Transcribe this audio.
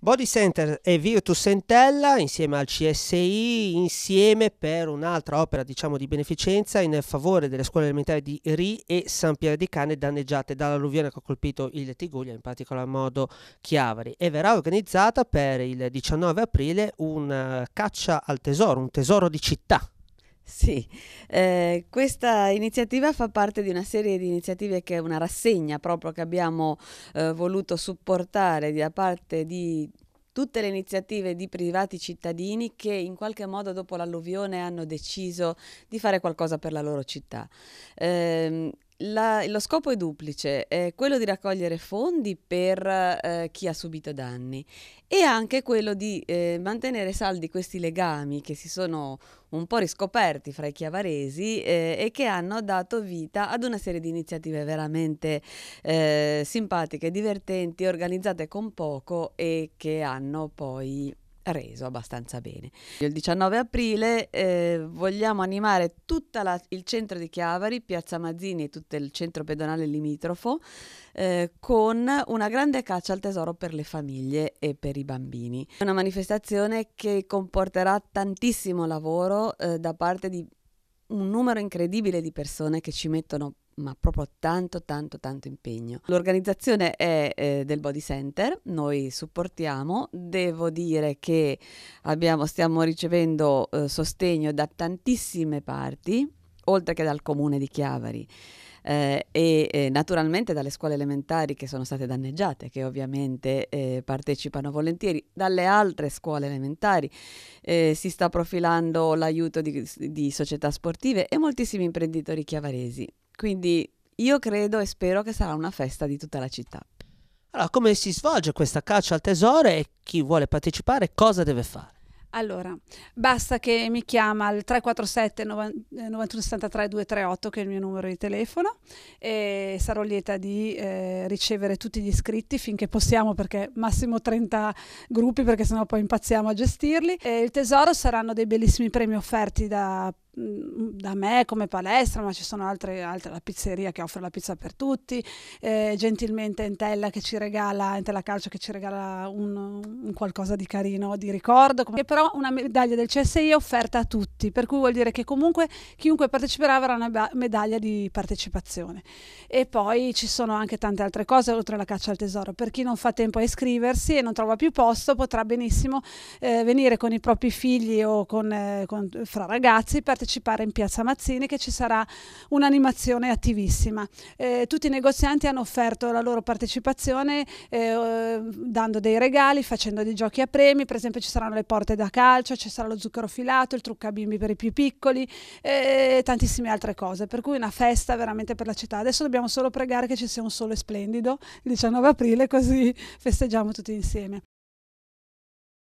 Body Center e Virtus Entella insieme al CSI insieme per un'altra opera diciamo, di beneficenza in favore delle scuole elementari di Ri e San Pier di Cane danneggiate dall'alluvione che ha colpito il Tiguglia in particolar modo Chiavari e verrà organizzata per il 19 aprile una eh, caccia al tesoro, un tesoro di città sì, eh, questa iniziativa fa parte di una serie di iniziative che è una rassegna proprio che abbiamo eh, voluto supportare da parte di tutte le iniziative di privati cittadini che in qualche modo dopo l'alluvione hanno deciso di fare qualcosa per la loro città. Eh, la, lo scopo è duplice, è quello di raccogliere fondi per eh, chi ha subito danni e anche quello di eh, mantenere saldi questi legami che si sono un po' riscoperti fra i chiavaresi eh, e che hanno dato vita ad una serie di iniziative veramente eh, simpatiche, divertenti, organizzate con poco e che hanno poi reso abbastanza bene. Il 19 aprile eh, vogliamo animare tutto il centro di Chiavari, Piazza Mazzini e tutto il centro pedonale limitrofo eh, con una grande caccia al tesoro per le famiglie e per i bambini. una manifestazione che comporterà tantissimo lavoro eh, da parte di un numero incredibile di persone che ci mettono ma proprio tanto tanto tanto impegno. L'organizzazione è eh, del Body Center, noi supportiamo, devo dire che abbiamo, stiamo ricevendo eh, sostegno da tantissime parti, oltre che dal comune di Chiavari. Eh, e eh, naturalmente dalle scuole elementari che sono state danneggiate, che ovviamente eh, partecipano volentieri, dalle altre scuole elementari eh, si sta profilando l'aiuto di, di società sportive e moltissimi imprenditori chiavaresi. Quindi io credo e spero che sarà una festa di tutta la città. Allora, come si svolge questa caccia al tesoro e chi vuole partecipare cosa deve fare? Allora, basta che mi chiama al 347 9163 238 che è il mio numero di telefono e sarò lieta di eh, ricevere tutti gli iscritti finché possiamo perché massimo 30 gruppi perché sennò poi impazziamo a gestirli. E il tesoro saranno dei bellissimi premi offerti da Mm, da me come palestra, ma ci sono altre, altre, la pizzeria che offre la pizza per tutti, eh, gentilmente Entella che ci regala, Entella Calcio che ci regala un, un qualcosa di carino, di ricordo, e però una medaglia del CSI è offerta a tutti, per cui vuol dire che comunque chiunque parteciperà avrà una medaglia di partecipazione. E poi ci sono anche tante altre cose oltre alla caccia al tesoro, per chi non fa tempo a iscriversi e non trova più posto potrà benissimo eh, venire con i propri figli o con, eh, con fra ragazzi, partecipare partecipare in Piazza Mazzini che ci sarà un'animazione attivissima. Eh, tutti i negozianti hanno offerto la loro partecipazione eh, dando dei regali, facendo dei giochi a premi, per esempio ci saranno le porte da calcio, ci sarà lo zucchero filato, il trucca bimbi per i più piccoli e eh, tantissime altre cose, per cui una festa veramente per la città. Adesso dobbiamo solo pregare che ci sia un sole splendido il 19 aprile così festeggiamo tutti insieme.